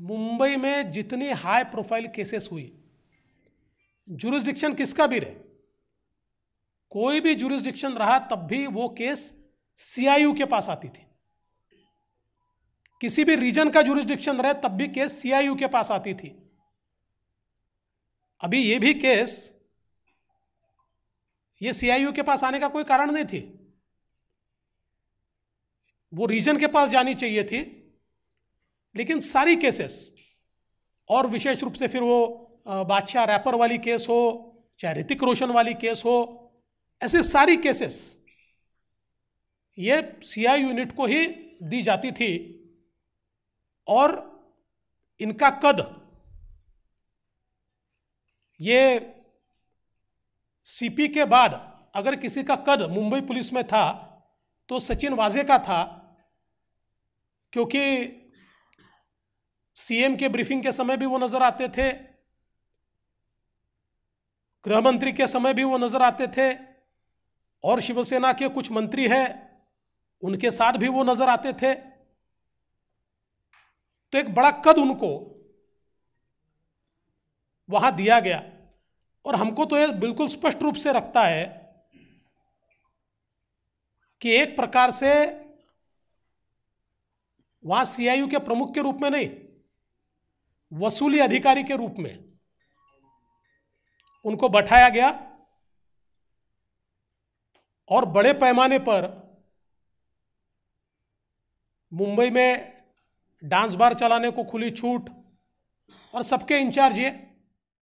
मुंबई में जितनी high profile cases हुई जुरिस्डिक्शन किसका भी रहे कोई भी जुरिस्डिक्शन रहा तब भी वो केस सीआईयू के पास आती थी किसी भी रीजन का जुरिस्डिक्शन रहे तब भी केस सीआईयू के पास आती थी अभी ये भी केस ये सीआईयू के पास आने का कोई कारण नहीं थी वो रीजन के पास जानी चाहिए थी लेकिन सारी केसेस और विशेष रूप से फिर वो बादशाह रैपर वाली केस हो चाहे ऋतिक रोशन वाली केस हो ऐसे सारी केसेस ये सीआई यूनिट को ही दी जाती थी और इनका कद ये सीपी के बाद अगर किसी का कद मुंबई पुलिस में था तो सचिन वाजे का था क्योंकि सीएम के ब्रीफिंग के समय भी वो नजर आते थे गृह मंत्री के समय भी वो नजर आते थे और शिवसेना के कुछ मंत्री हैं उनके साथ भी वो नजर आते थे तो एक बड़ा कद उनको वहां दिया गया और हमको तो यह बिल्कुल स्पष्ट रूप से रखता है कि एक प्रकार से वहां सीआईयू के प्रमुख के रूप में नहीं वसूली अधिकारी के रूप में उनको बैठाया गया और बड़े पैमाने पर मुंबई में डांस बार चलाने को खुली छूट और सबके इंचार्ज ये